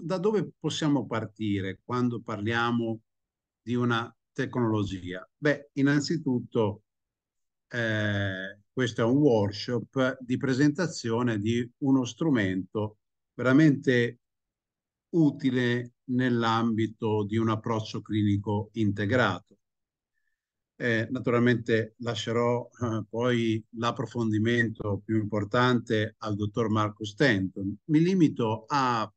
da dove possiamo partire quando parliamo di una tecnologia? Beh, innanzitutto eh, questo è un workshop di presentazione di uno strumento veramente utile nell'ambito di un approccio clinico integrato. Eh, naturalmente lascerò eh, poi l'approfondimento più importante al dottor Marco Stanton. Mi limito a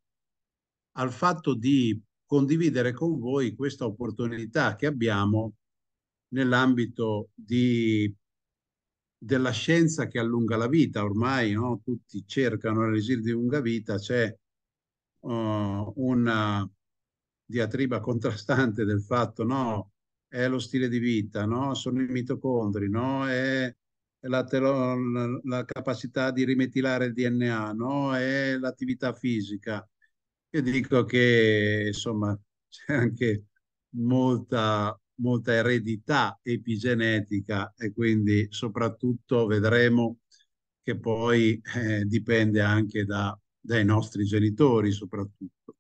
al fatto di condividere con voi questa opportunità che abbiamo nell'ambito di, della scienza che allunga la vita. Ormai no? tutti cercano l'esilio di lunga vita, c'è uh, una diatriba contrastante del fatto no, è lo stile di vita, no, sono i mitocondri, no, è la, la, la capacità di rimetilare il DNA, no, è l'attività fisica io dico che insomma c'è anche molta, molta eredità epigenetica e quindi soprattutto vedremo che poi eh, dipende anche da, dai nostri genitori soprattutto.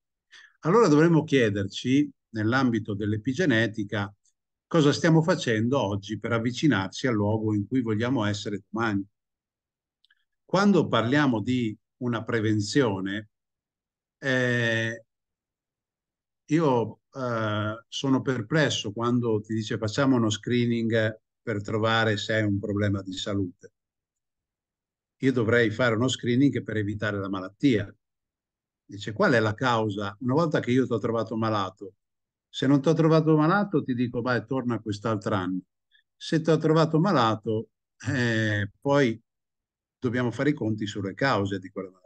Allora dovremmo chiederci, nell'ambito dell'epigenetica, cosa stiamo facendo oggi per avvicinarci al luogo in cui vogliamo essere domani. Quando parliamo di una prevenzione, eh, io eh, sono perplesso quando ti dice facciamo uno screening per trovare se hai un problema di salute. Io dovrei fare uno screening per evitare la malattia. Dice qual è la causa? Una volta che io ti ho trovato malato, se non ti ho trovato malato ti dico vai torna quest'altro anno. Se ti ho trovato malato, eh, poi dobbiamo fare i conti sulle cause di quella malattia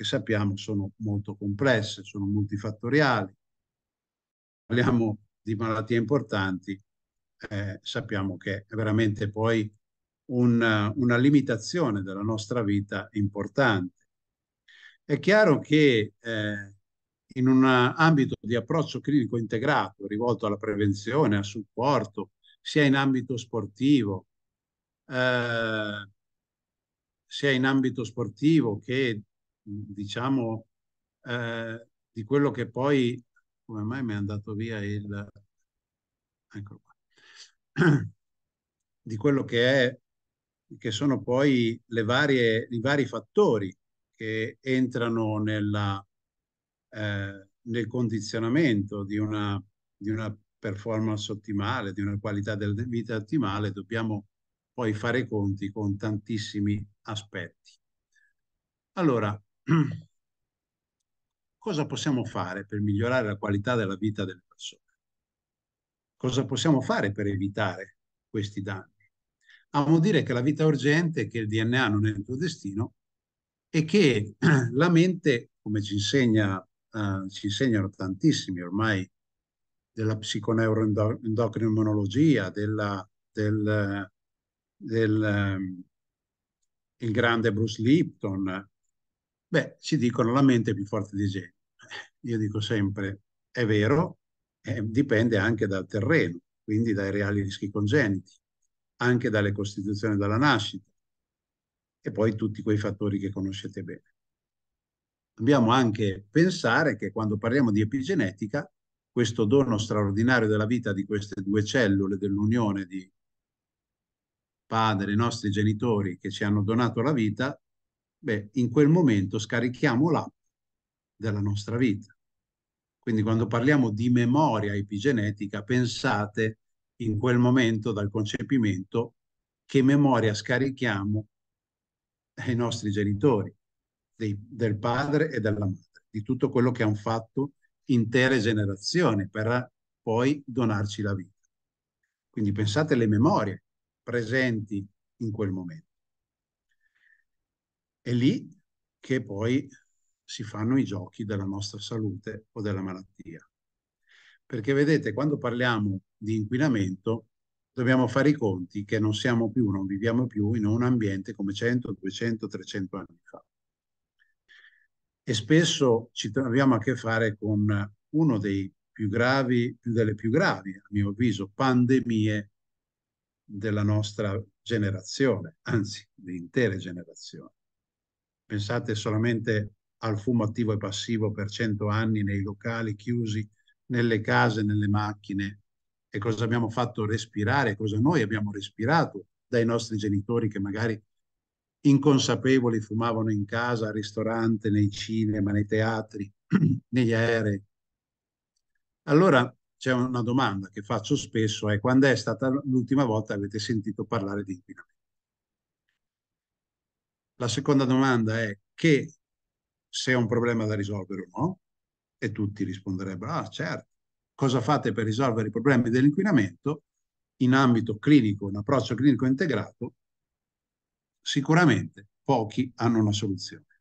che sappiamo sono molto complesse, sono multifattoriali. Parliamo di malattie importanti, eh, sappiamo che è veramente poi una, una limitazione della nostra vita importante. È chiaro che eh, in un ambito di approccio clinico integrato, rivolto alla prevenzione, al supporto, sia in ambito sportivo, eh, sia in ambito sportivo che diciamo, eh, di quello che poi, come mai mi è andato via il, eccolo qua, di quello che è, che sono poi le varie, i vari fattori che entrano nella, eh, nel condizionamento di una, di una performance ottimale, di una qualità della vita ottimale, dobbiamo poi fare conti con tantissimi aspetti. Allora, cosa possiamo fare per migliorare la qualità della vita delle persone? Cosa possiamo fare per evitare questi danni? Amo dire che la vita è urgente, che il DNA non è il tuo destino e che la mente, come ci, insegna, eh, ci insegnano tantissimi ormai della psiconeuroendocrinologia, della, del, del um, il grande Bruce Lipton, Beh, ci dicono la mente è più forte di genio. Io dico sempre, è vero, eh, dipende anche dal terreno, quindi dai reali rischi congeniti, anche dalle costituzioni dalla nascita e poi tutti quei fattori che conoscete bene. Dobbiamo anche pensare che quando parliamo di epigenetica, questo dono straordinario della vita di queste due cellule dell'unione di padre, i nostri genitori che ci hanno donato la vita, Beh, in quel momento scarichiamo l'app della nostra vita. Quindi quando parliamo di memoria epigenetica, pensate in quel momento dal concepimento che memoria scarichiamo ai nostri genitori, dei, del padre e della madre, di tutto quello che hanno fatto intere generazioni per poi donarci la vita. Quindi pensate alle memorie presenti in quel momento. È lì che poi si fanno i giochi della nostra salute o della malattia. Perché vedete, quando parliamo di inquinamento, dobbiamo fare i conti che non siamo più, non viviamo più in un ambiente come 100, 200, 300 anni fa. E spesso ci troviamo a che fare con uno dei più gravi, delle più gravi, a mio avviso, pandemie della nostra generazione, anzi di intere generazioni. Pensate solamente al fumo attivo e passivo per cento anni nei locali chiusi, nelle case, nelle macchine e cosa abbiamo fatto respirare, cosa noi abbiamo respirato dai nostri genitori che magari inconsapevoli fumavano in casa, al ristorante, nei cinema, nei teatri, negli aerei. Allora c'è una domanda che faccio spesso è quando è stata l'ultima volta che avete sentito parlare di inquinamento? La seconda domanda è che se è un problema da risolvere o no, e tutti risponderebbero, ah certo, cosa fate per risolvere i problemi dell'inquinamento in ambito clinico, un approccio clinico integrato, sicuramente pochi hanno una soluzione.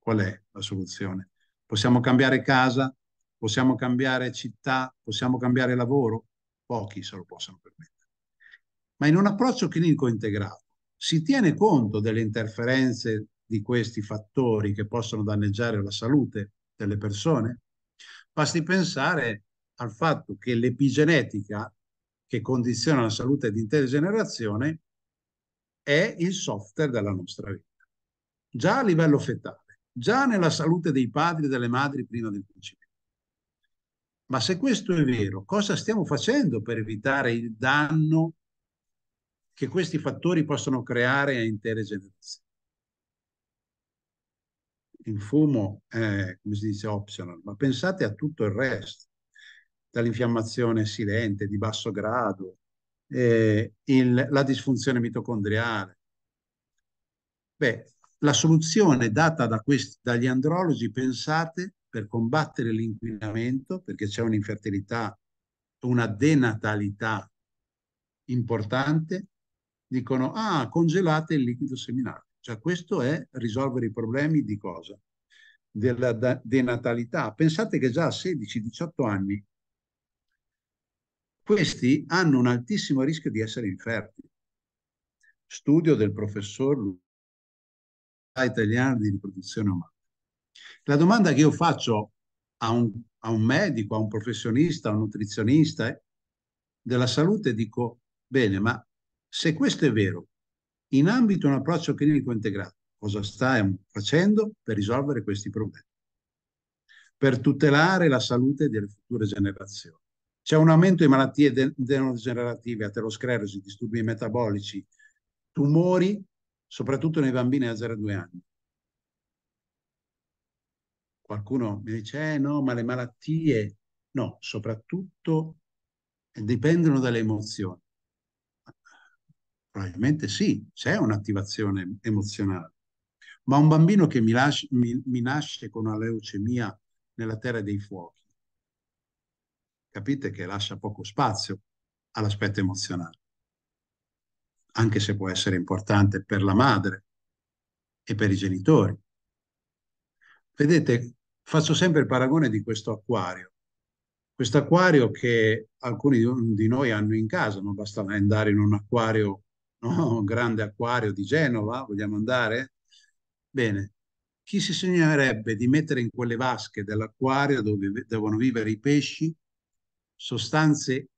Qual è la soluzione? Possiamo cambiare casa, possiamo cambiare città, possiamo cambiare lavoro? Pochi se lo possono permettere. Ma in un approccio clinico integrato, si tiene conto delle interferenze di questi fattori che possono danneggiare la salute delle persone? Basti pensare al fatto che l'epigenetica che condiziona la salute di intere generazioni è il software della nostra vita, già a livello fetale, già nella salute dei padri e delle madri prima del principio. Ma se questo è vero, cosa stiamo facendo per evitare il danno che questi fattori possono creare a intere generazioni. Il fumo è, come si dice, optional, ma pensate a tutto il resto, dall'infiammazione silente di basso grado, eh, il, la disfunzione mitocondriale. Beh, la soluzione data da questi, dagli andrologi, pensate, per combattere l'inquinamento, perché c'è un'infertilità, una denatalità importante, dicono ah, congelate il liquido seminale. Cioè questo è risolvere i problemi di cosa? Della denatalità. Pensate che già a 16-18 anni questi hanno un altissimo rischio di essere infertili. Studio del professor italiana di riproduzione umana. La domanda che io faccio a un, a un medico, a un professionista, a un nutrizionista della salute, dico, bene, ma se questo è vero, in ambito di un approccio clinico integrato, cosa stiamo facendo per risolvere questi problemi? Per tutelare la salute delle future generazioni. C'è un aumento di malattie degenerative, aterosclerosi, disturbi metabolici, tumori, soprattutto nei bambini a 0-2 anni. Qualcuno mi dice, eh no, ma le malattie, no, soprattutto eh, dipendono dalle emozioni. Probabilmente sì, c'è un'attivazione emozionale. Ma un bambino che mi, lascia, mi, mi nasce con una leucemia nella terra dei fuochi, capite che lascia poco spazio all'aspetto emozionale, anche se può essere importante per la madre e per i genitori. Vedete, faccio sempre il paragone di questo acquario. Questo acquario che alcuni di noi hanno in casa, non basta andare in un acquario no? grande acquario di Genova, vogliamo andare? Bene, chi si sognerebbe di mettere in quelle vasche dell'acquario dove devono vivere i pesci sostanze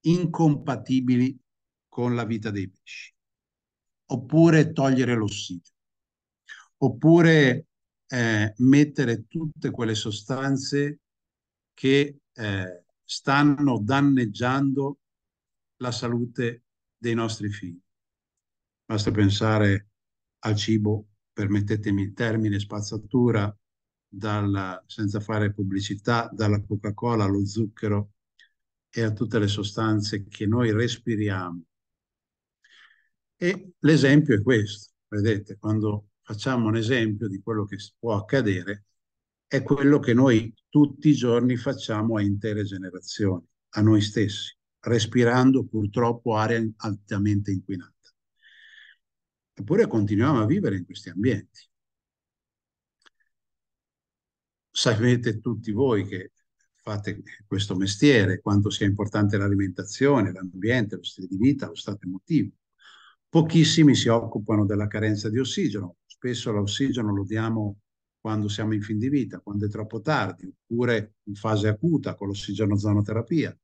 incompatibili con la vita dei pesci? Oppure togliere l'ossigeno? Oppure eh, mettere tutte quelle sostanze che eh, stanno danneggiando la salute dei nostri figli? Basta pensare al cibo, permettetemi il termine, spazzatura, dalla, senza fare pubblicità, dalla Coca-Cola allo zucchero e a tutte le sostanze che noi respiriamo. E l'esempio è questo, vedete, quando facciamo un esempio di quello che può accadere, è quello che noi tutti i giorni facciamo a intere generazioni, a noi stessi, respirando purtroppo aria altamente inquinata eppure continuiamo a vivere in questi ambienti. Sapete tutti voi che fate questo mestiere, quanto sia importante l'alimentazione, l'ambiente, lo stile di vita, lo stato emotivo. Pochissimi si occupano della carenza di ossigeno, spesso l'ossigeno lo diamo quando siamo in fin di vita, quando è troppo tardi, oppure in fase acuta con l'ossigeno zonoterapia.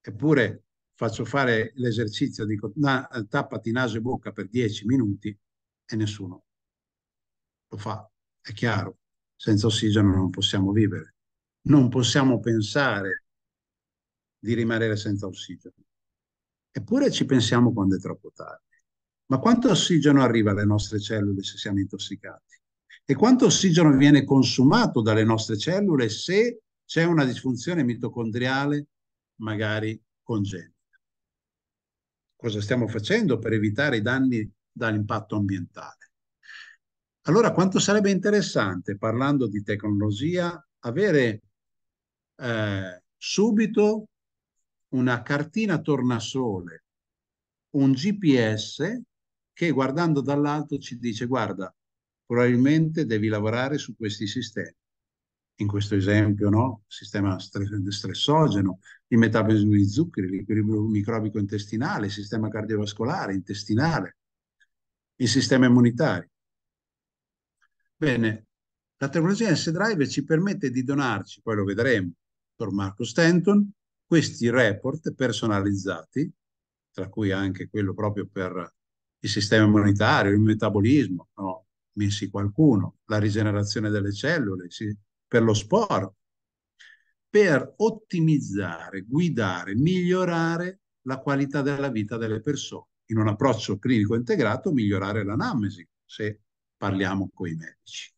Eppure faccio fare l'esercizio, dico na, tappati naso e bocca per 10 minuti e nessuno lo fa. È chiaro, senza ossigeno non possiamo vivere. Non possiamo pensare di rimanere senza ossigeno. Eppure ci pensiamo quando è troppo tardi. Ma quanto ossigeno arriva alle nostre cellule se siamo intossicati? E quanto ossigeno viene consumato dalle nostre cellule se c'è una disfunzione mitocondriale, magari congenita? cosa stiamo facendo per evitare i danni dall'impatto ambientale. Allora, quanto sarebbe interessante, parlando di tecnologia, avere eh, subito una cartina tornasole, un GPS che guardando dall'alto ci dice guarda, probabilmente devi lavorare su questi sistemi in questo esempio, no? sistema stressogeno, il metabolismo di zuccheri, l'equilibrio microbico intestinale, il sistema cardiovascolare, intestinale, il sistema immunitario. Bene, la tecnologia S-Drive ci permette di donarci, poi lo vedremo, dottor Marco Stanton, questi report personalizzati, tra cui anche quello proprio per il sistema immunitario, il metabolismo, no? messi qualcuno, la rigenerazione delle cellule, per lo sport, per ottimizzare, guidare, migliorare la qualità della vita delle persone. In un approccio clinico integrato, migliorare l'anamnesi, se parliamo con i medici.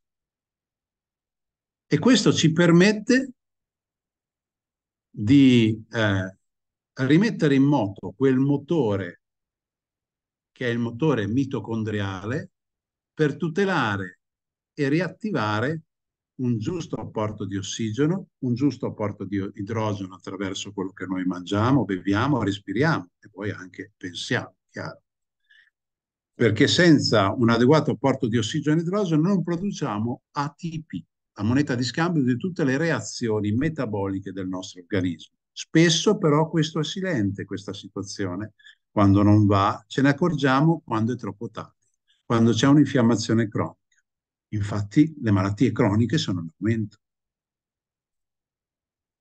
E questo ci permette di eh, rimettere in moto quel motore che è il motore mitocondriale per tutelare e riattivare un giusto apporto di ossigeno, un giusto apporto di idrogeno attraverso quello che noi mangiamo, beviamo, respiriamo e poi anche pensiamo, chiaro. Perché senza un adeguato apporto di ossigeno e idrogeno non produciamo ATP, la moneta di scambio di tutte le reazioni metaboliche del nostro organismo. Spesso però questo è silente, questa situazione. Quando non va, ce ne accorgiamo quando è troppo tardi, quando c'è un'infiammazione cronica Infatti le malattie croniche sono in aumento.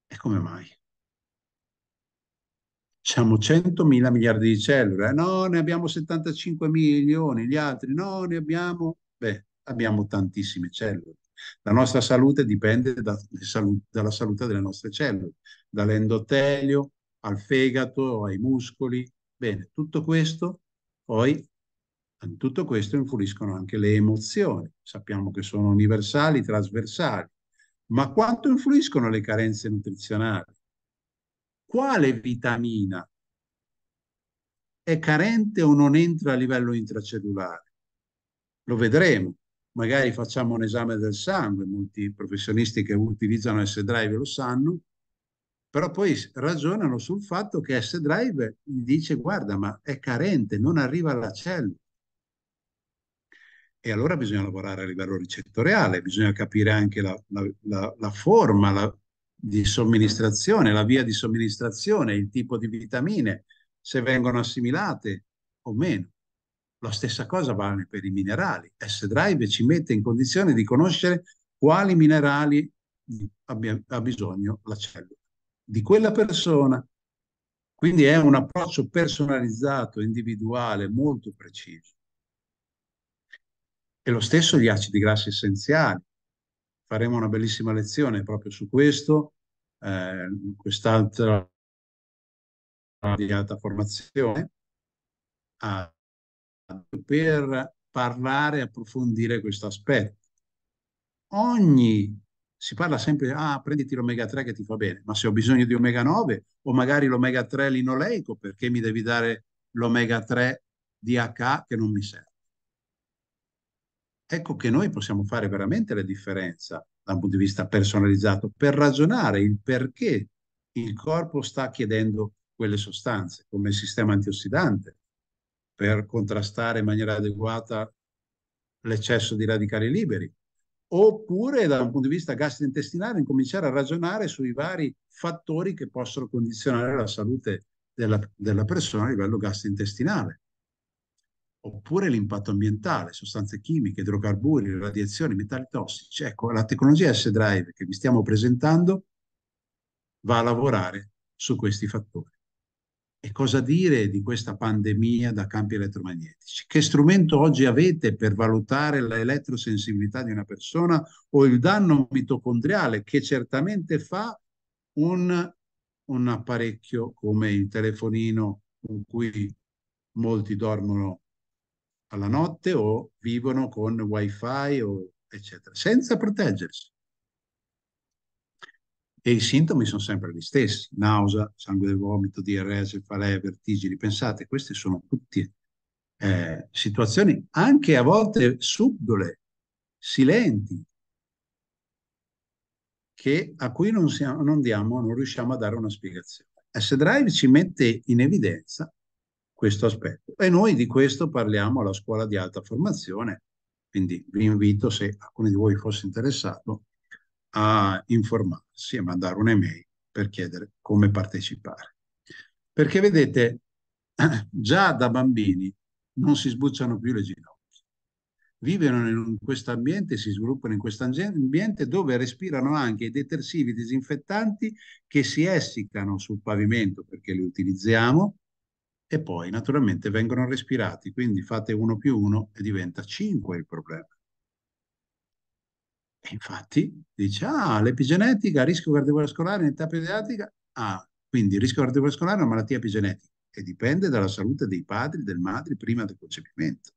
E come mai? Siamo 100.000 miliardi di cellule, eh? no, ne abbiamo 75 milioni, gli altri no, ne abbiamo... Beh, abbiamo tantissime cellule. La nostra salute dipende da, dalla salute delle nostre cellule, dall'endotelio al fegato, ai muscoli. Bene, tutto questo poi in tutto questo influiscono anche le emozioni, sappiamo che sono universali, trasversali, ma quanto influiscono le carenze nutrizionali? Quale vitamina è carente o non entra a livello intracellulare? Lo vedremo, magari facciamo un esame del sangue, molti professionisti che utilizzano S-Drive lo sanno, però poi ragionano sul fatto che S-Drive dice guarda ma è carente, non arriva alla cellula. E allora bisogna lavorare a livello ricettoriale, bisogna capire anche la, la, la, la forma di somministrazione, la via di somministrazione, il tipo di vitamine, se vengono assimilate o meno. La stessa cosa vale per i minerali. S-Drive ci mette in condizione di conoscere quali minerali abbia, ha bisogno la cellula di quella persona. Quindi è un approccio personalizzato, individuale, molto preciso. E lo stesso gli acidi grassi essenziali. Faremo una bellissima lezione proprio su questo, eh, quest'altra di alta formazione, a, per parlare e approfondire questo aspetto. Ogni si parla sempre, di, ah, prenditi l'omega 3 che ti fa bene, ma se ho bisogno di omega 9 o magari l'omega 3 linoleico, perché mi devi dare l'omega 3 DH che non mi serve? ecco che noi possiamo fare veramente la differenza da un punto di vista personalizzato per ragionare il perché il corpo sta chiedendo quelle sostanze come sistema antiossidante per contrastare in maniera adeguata l'eccesso di radicali liberi oppure da un punto di vista gastrointestinale incominciare a ragionare sui vari fattori che possono condizionare la salute della, della persona a livello gastrointestinale oppure l'impatto ambientale, sostanze chimiche, idrocarburi, radiazioni, metalli tossici. Ecco, la tecnologia S-Drive che vi stiamo presentando va a lavorare su questi fattori. E cosa dire di questa pandemia da campi elettromagnetici? Che strumento oggi avete per valutare l'elettrosensibilità di una persona o il danno mitocondriale che certamente fa un, un apparecchio come il telefonino con cui molti dormono alla notte o vivono con wifi o eccetera, senza proteggersi. E i sintomi sono sempre gli stessi, nausea, sangue del vomito, diarrea, cefalea, vertigini. Pensate, queste sono tutte eh, situazioni anche a volte subdole, silenti, che, a cui non, siamo, non, diamo, non riusciamo a dare una spiegazione. S-Drive ci mette in evidenza questo aspetto. E noi di questo parliamo alla scuola di alta formazione, quindi vi invito, se alcuno di voi fosse interessato, a informarsi e mandare un'email per chiedere come partecipare. Perché vedete, già da bambini non si sbucciano più le ginocchia. Vivono in questo ambiente, si sviluppano in questo ambiente dove respirano anche i detersivi disinfettanti che si essiccano sul pavimento perché li utilizziamo, e poi naturalmente vengono respirati, quindi fate 1 più 1 e diventa 5 il problema. E infatti dice, ah, l'epigenetica, rischio cardiovascolare in età pediatrica, ah, quindi il rischio cardiovascolare è una malattia epigenetica e dipende dalla salute dei padri e delle madri prima del concepimento.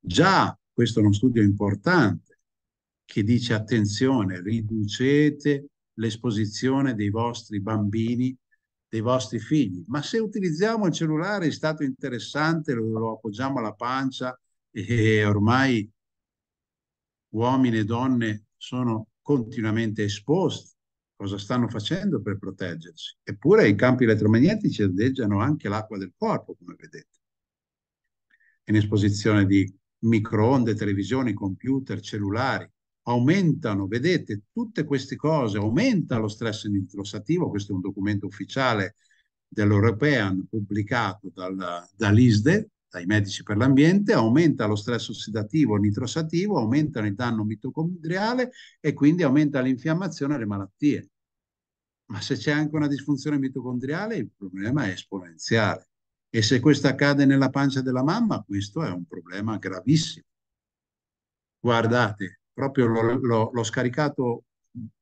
Già, questo è uno studio importante che dice, attenzione, riducete l'esposizione dei vostri bambini dei vostri figli, ma se utilizziamo il cellulare in stato interessante, lo, lo appoggiamo alla pancia e ormai uomini e donne sono continuamente esposti. Cosa stanno facendo per proteggersi? Eppure i campi elettromagnetici addeggiano anche l'acqua del corpo, come vedete. In esposizione di microonde, televisioni, computer, cellulari aumentano, vedete, tutte queste cose, aumenta lo stress nitrosativo, questo è un documento ufficiale dell'European pubblicato dal, dall'ISDE, dai medici per l'ambiente, aumenta lo stress ossidativo nitrosativo, aumentano il danno mitocondriale e quindi aumenta l'infiammazione e le malattie. Ma se c'è anche una disfunzione mitocondriale, il problema è esponenziale. E se questo accade nella pancia della mamma, questo è un problema gravissimo. Guardate, proprio l'ho, l'ho, l'ho scaricato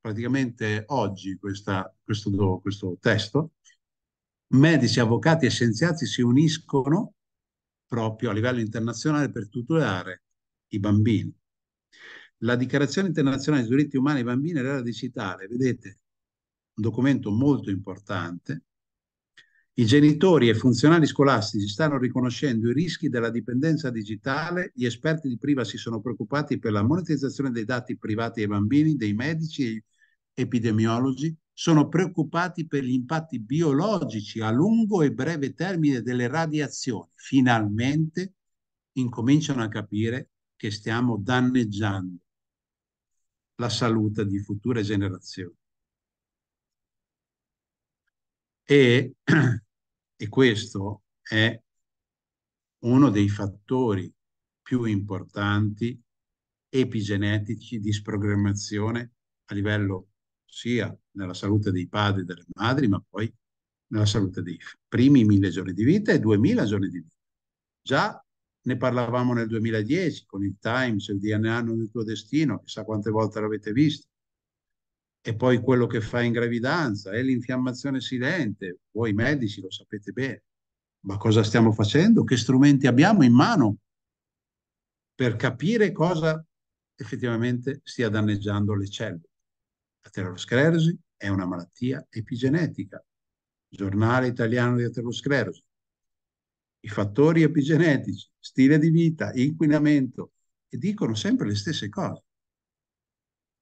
praticamente oggi questa, questo, questo testo, medici, avvocati e scienziati si uniscono proprio a livello internazionale per tutelare i bambini. La Dichiarazione internazionale dei diritti umani dei bambini era digitale, vedete, un documento molto importante i genitori e funzionari scolastici stanno riconoscendo i rischi della dipendenza digitale, gli esperti di privacy sono preoccupati per la monetizzazione dei dati privati ai bambini, dei medici e epidemiologi, sono preoccupati per gli impatti biologici a lungo e breve termine delle radiazioni. Finalmente incominciano a capire che stiamo danneggiando la salute di future generazioni. E E questo è uno dei fattori più importanti epigenetici di sprogrammazione a livello sia nella salute dei padri e delle madri, ma poi nella salute dei primi mille giorni di vita e duemila giorni di vita. Già ne parlavamo nel 2010 con il Times, il DNA non è il tuo destino, chissà quante volte l'avete visto e poi quello che fa in gravidanza, è l'infiammazione silente, voi medici lo sapete bene, ma cosa stiamo facendo? Che strumenti abbiamo in mano per capire cosa effettivamente stia danneggiando le cellule? Aterosclerosi è una malattia epigenetica, giornale italiano di aterosclerosi. I fattori epigenetici, stile di vita, inquinamento, e dicono sempre le stesse cose.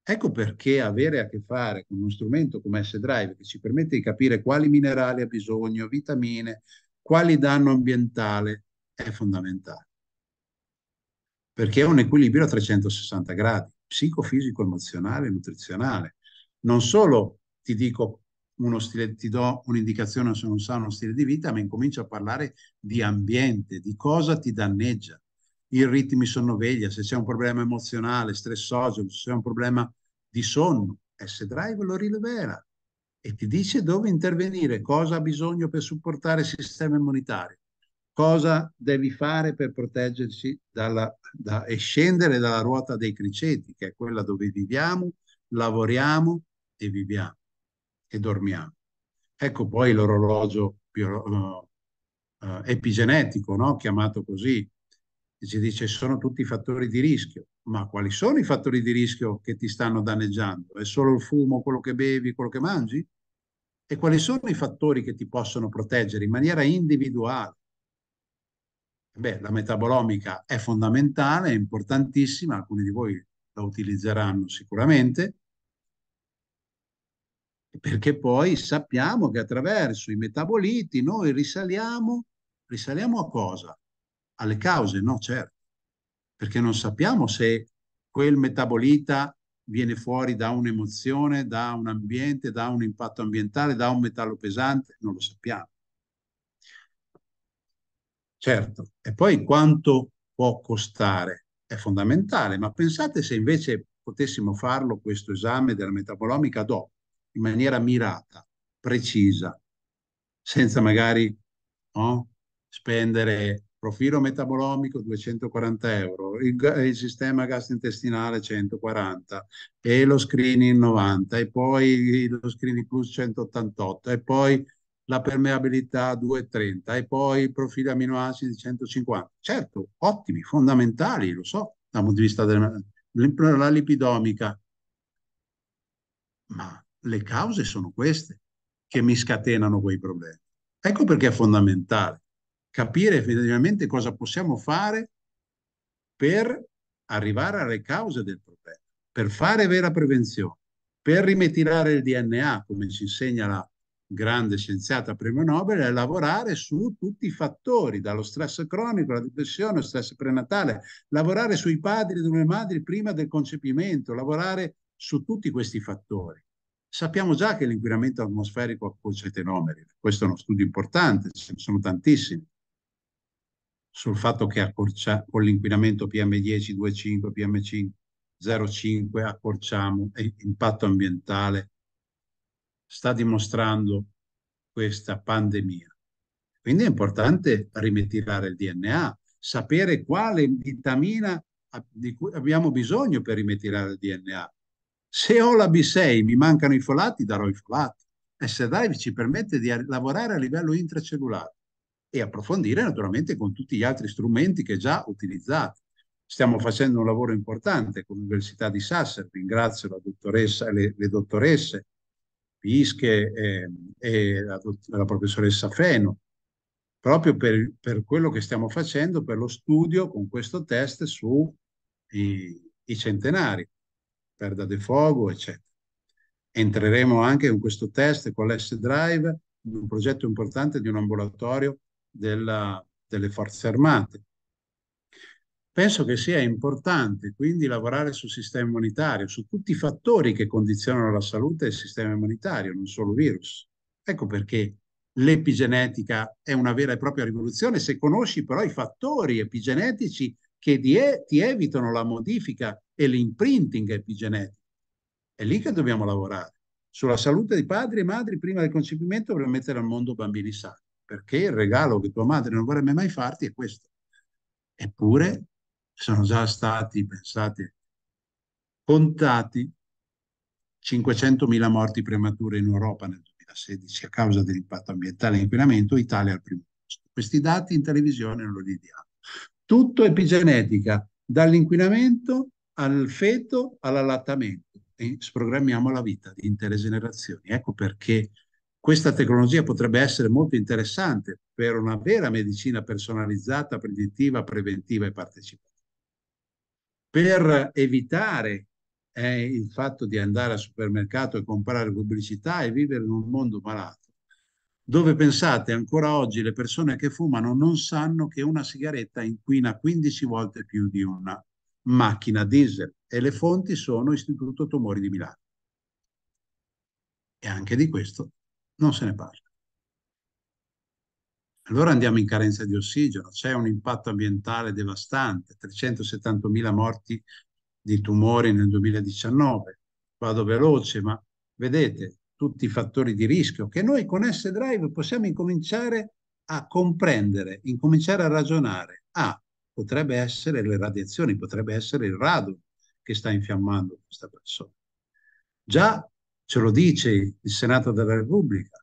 Ecco perché avere a che fare con uno strumento come S-Drive che ci permette di capire quali minerali ha bisogno, vitamine, quali danno ambientale è fondamentale. Perché è un equilibrio a 360 gradi, psicofisico, emozionale, nutrizionale. Non solo ti dico uno stile, ti do un'indicazione se non sa uno stile di vita, ma incomincio a parlare di ambiente, di cosa ti danneggia il ritmi sonnoveglia, se c'è un problema emozionale, stressogeno, se c'è un problema di sonno, S-Drive lo rilevera e ti dice dove intervenire, cosa ha bisogno per supportare il sistema immunitario, cosa devi fare per proteggerci dalla, da, e scendere dalla ruota dei criceti, che è quella dove viviamo, lavoriamo e viviamo e dormiamo. Ecco poi l'orologio uh, uh, epigenetico, no? chiamato così, e ci dice sono tutti fattori di rischio, ma quali sono i fattori di rischio che ti stanno danneggiando? È solo il fumo, quello che bevi, quello che mangi? E quali sono i fattori che ti possono proteggere in maniera individuale? Beh, la metabolomica è fondamentale, è importantissima, alcuni di voi la utilizzeranno sicuramente, perché poi sappiamo che attraverso i metaboliti noi risaliamo, risaliamo a cosa? alle cause, no, certo, perché non sappiamo se quel metabolita viene fuori da un'emozione, da un ambiente, da un impatto ambientale, da un metallo pesante, non lo sappiamo. Certo, e poi quanto può costare è fondamentale, ma pensate se invece potessimo farlo questo esame della metabolomica dopo, in maniera mirata, precisa, senza magari no, spendere profilo metabolomico 240 euro, il, il, sistema gastrointestinale 140 e lo screening 90 e poi lo screening plus 188 e poi la permeabilità 230 e poi i profili aminoacidi 150. Certo, ottimi, fondamentali, lo so, dal punto di vista della lipidomica, ma le cause sono queste che mi scatenano quei problemi. Ecco perché è fondamentale capire effettivamente cosa possiamo fare per arrivare alle cause del problema, per fare vera prevenzione, per rimetirare il DNA, come ci insegna la grande scienziata premio Nobel, e lavorare su tutti i fattori, dallo stress cronico, la depressione, lo stress prenatale, lavorare sui padri e sulle madri prima del concepimento, lavorare su tutti questi fattori. Sappiamo già che l'inquinamento atmosferico ha i tenomeri, questo è uno studio importante, ce ne sono tantissimi sul fatto che accorcia, con l'inquinamento PM10, 2,5, PM5, 0,5 accorciamo l'impatto ambientale sta dimostrando questa pandemia. Quindi è importante rimetirare il DNA, sapere quale vitamina di cui abbiamo bisogno per rimetirare il DNA. Se ho la B6, mi mancano i folati, darò i folati. SDIVE ci permette di lavorare a livello intracellulare e approfondire naturalmente con tutti gli altri strumenti che già utilizzate. Stiamo facendo un lavoro importante con l'Università di Sassari, ringrazio le, le, dottoresse Pische e, ehm, e la, la, professoressa Feno, proprio per, per, quello che stiamo facendo, per lo studio con questo test sui centenari, perda de fuoco, eccetera. Entreremo anche in questo test con l'S-Drive in un progetto importante di un ambulatorio della, delle forze armate. Penso che sia importante quindi lavorare sul sistema immunitario, su tutti i fattori che condizionano la salute del sistema immunitario, non solo virus. Ecco perché l'epigenetica è una vera e propria rivoluzione se conosci però i fattori epigenetici che ti evitano la modifica e l'imprinting epigenetico. È lì che dobbiamo lavorare, sulla salute di padri e madri prima del concepimento per mettere al mondo bambini sani perché il regalo che tua madre non vorrebbe mai farti è questo. Eppure sono già stati, pensate, contati 500.000 morti premature in Europa nel 2016 a causa dell'impatto ambientale e inquinamento, Italia al primo posto. Questi dati in televisione non li diamo. Tutto epigenetica, dall'inquinamento al feto all'allattamento e sprogrammiamo la vita di intere generazioni. Ecco perché questa tecnologia potrebbe essere molto interessante per una vera medicina personalizzata, predittiva, preventiva e partecipativa. Per evitare eh, il fatto di andare al supermercato e comprare pubblicità e vivere in un mondo malato, dove pensate ancora oggi le persone che fumano non sanno che una sigaretta inquina 15 volte più di una macchina diesel e le fonti sono Istituto Tumori di Milano. E anche di questo non se ne parla. Allora andiamo in carenza di ossigeno, c'è un impatto ambientale devastante, 370.000 morti di tumori nel 2019. Vado veloce, ma vedete tutti i fattori di rischio che noi con S-Drive possiamo incominciare a comprendere, incominciare a ragionare. Ah, potrebbe essere le radiazioni, potrebbe essere il radon che sta infiammando questa persona. Già ce lo dice il Senato della Repubblica,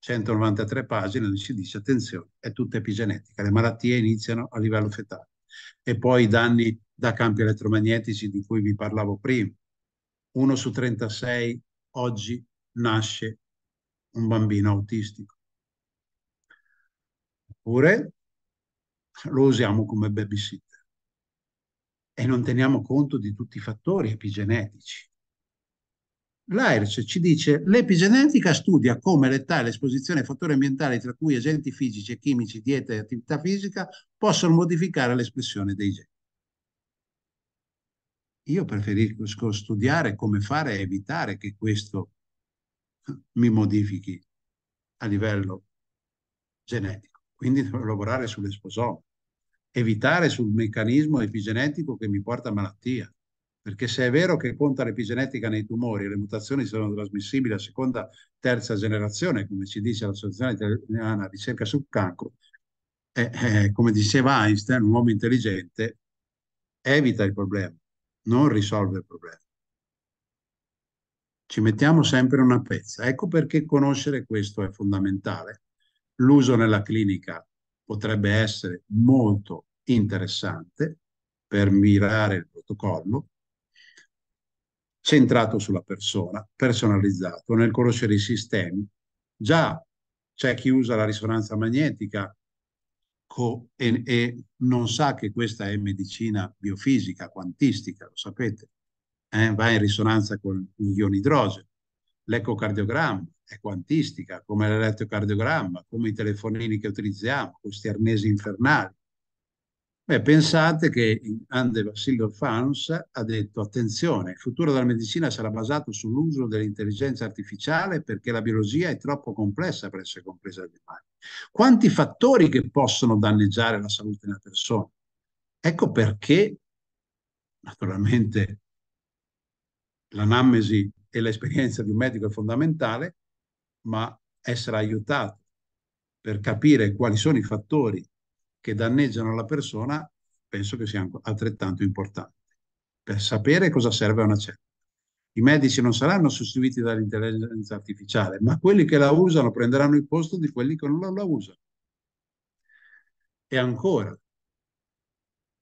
193 pagine, ci dice attenzione, è tutta epigenetica, le malattie iniziano a livello fetale e poi i danni da campi elettromagnetici di cui vi parlavo prima. Uno su 36 oggi nasce un bambino autistico. Oppure lo usiamo come babysitter e non teniamo conto di tutti i fattori epigenetici l'AIRS ci dice che l'epigenetica studia come l'età e l'esposizione ai fattori ambientali, tra cui agenti fisici e chimici, dieta e attività fisica, possono modificare l'espressione dei geni. Io preferisco studiare come fare a evitare che questo mi modifichi a livello genetico. Quindi devo lavorare sull'esposoma, evitare sul meccanismo epigenetico che mi porta a malattia perché se è vero che conta l'epigenetica nei tumori, le mutazioni sono trasmissibili a seconda, terza generazione, come ci dice l'Associazione Italiana Ricerca sul Cancro, eh, eh, come diceva Einstein, un uomo intelligente evita il problema, non risolve il problema. Ci mettiamo sempre una pezza. Ecco perché conoscere questo è fondamentale. L'uso nella clinica potrebbe essere molto interessante per mirare il protocollo, centrato sulla persona, personalizzato nel conoscere i sistemi. Già c'è chi usa la risonanza magnetica co- e, e, non sa che questa è medicina biofisica, quantistica, lo sapete, eh? va in risonanza con gli ioni idrogeno. L'ecocardiogramma è quantistica, come l'elettrocardiogramma, come i telefonini che utilizziamo, questi arnesi infernali. Beh, pensate che Ande Vassillo Fans ha detto attenzione, il futuro della medicina sarà basato sull'uso dell'intelligenza artificiale perché la biologia è troppo complessa per essere compresa dagli umani. Quanti fattori che possono danneggiare la salute di una persona? Ecco perché, naturalmente, l'anamnesi e l'esperienza di un medico è fondamentale, ma essere aiutato per capire quali sono i fattori che danneggiano la persona penso che sia altrettanto importante per sapere cosa serve a una cellula. I medici non saranno sostituiti dall'intelligenza artificiale, ma quelli che la usano prenderanno il posto di quelli che non la usano. E ancora,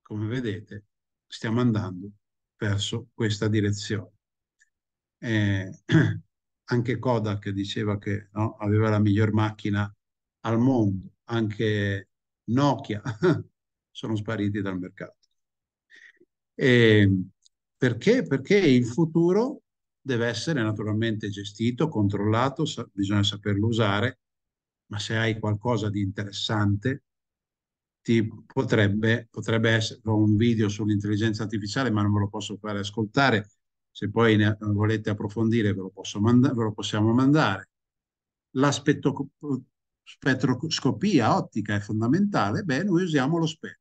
come vedete, stiamo andando verso questa direzione. Eh, anche Kodak diceva che no, aveva la miglior macchina al mondo, anche Nokia sono spariti dal mercato. E ehm, perché? Perché il futuro deve essere naturalmente gestito, controllato, sa bisogna saperlo usare, ma se hai qualcosa di interessante ti potrebbe, potrebbe essere un video sull'intelligenza artificiale, ma non ve lo posso fare ascoltare. Se poi ne volete approfondire ve lo, manda ve lo possiamo mandare. L'aspetto spettroscopia ottica è fondamentale, beh, noi usiamo lo spettro.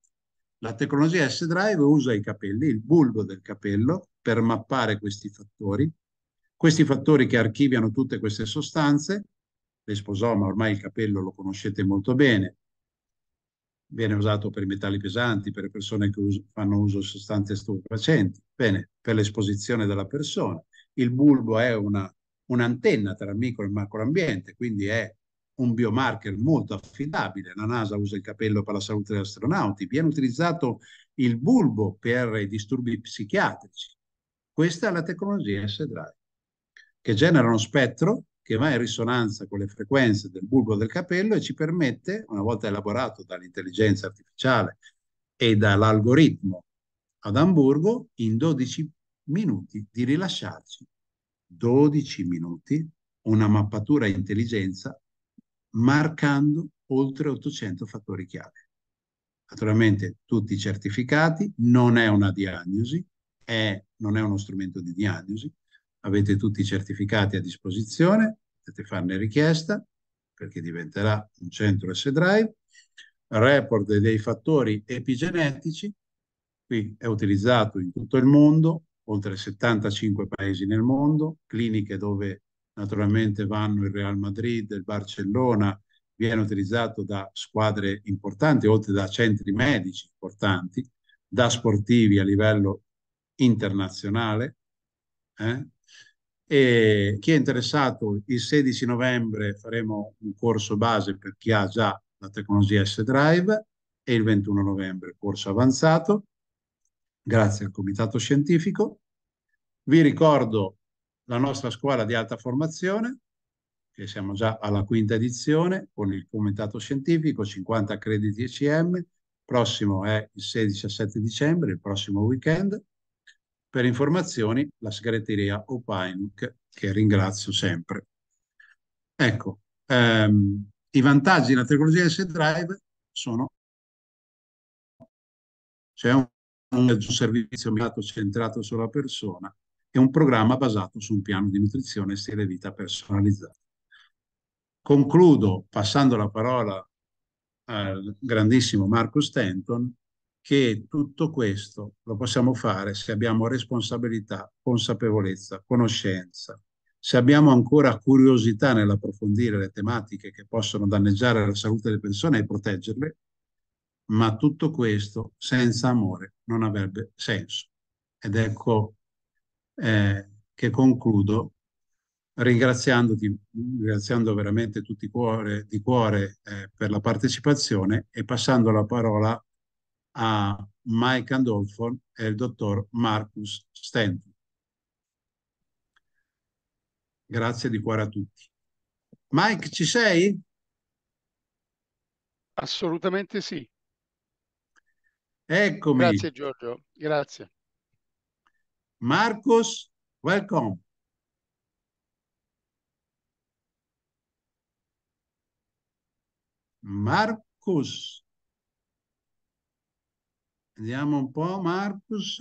La tecnologia S-Drive usa i capelli, il bulbo del capello, per mappare questi fattori, questi fattori che archiviano tutte queste sostanze, l'esposoma, ormai il capello lo conoscete molto bene, viene usato per i metalli pesanti, per le persone che us fanno uso di sostanze stupefacenti, bene, per l'esposizione della persona. Il bulbo è un'antenna tra il micro e il macro quindi è un biomarker molto affidabile. La NASA usa il capello per la salute degli astronauti, viene utilizzato il bulbo per i disturbi psichiatrici. Questa è la tecnologia S-Drive, che genera uno spettro che va in risonanza con le frequenze del bulbo del capello e ci permette, una volta elaborato dall'intelligenza artificiale e dall'algoritmo ad Amburgo, in 12 minuti di rilasciarci 12 minuti una mappatura intelligenza marcando oltre 800 fattori chiave. Naturalmente tutti certificati, non è una diagnosi, è, non è uno strumento di diagnosi, avete tutti i certificati a disposizione, potete farne richiesta perché diventerà un centro S-Drive, report dei fattori epigenetici, qui è utilizzato in tutto il mondo, oltre 75 paesi nel mondo, cliniche dove naturalmente vanno il Real Madrid, il Barcellona, viene utilizzato da squadre importanti, oltre da centri medici importanti, da sportivi a livello internazionale. Eh? E chi è interessato, il 16 novembre faremo un corso base per chi ha già la tecnologia S-Drive e il 21 novembre corso avanzato, grazie al Comitato Scientifico. Vi ricordo la nostra scuola di alta formazione, che siamo già alla quinta edizione, con il comitato scientifico, 50 crediti ECM, il prossimo è il 16-17 dicembre, il prossimo weekend. Per informazioni la segreteria Opainuk, che ringrazio sempre. Ecco, ehm, i vantaggi della tecnologia S-Drive sono c'è un, un servizio centrato sulla persona e un programma basato su un piano di nutrizione e stile vita personalizzato. Concludo passando la parola al grandissimo Marco Stanton che tutto questo lo possiamo fare se abbiamo responsabilità, consapevolezza, conoscenza, se abbiamo ancora curiosità nell'approfondire le tematiche che possono danneggiare la salute delle persone e proteggerle, ma tutto questo senza amore non avrebbe senso. Ed ecco eh, che concludo ringraziandoti, ringraziando veramente tutti cuore, di cuore eh, per la partecipazione e passando la parola a Mike Andolfo e il dottor Marcus Stenton. Grazie di cuore a tutti. Mike, ci sei? Assolutamente sì. Eccomi. Grazie Giorgio, grazie. Marcos, welcome. Marcos. Vediamo un po', Marcus.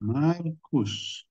Marcus.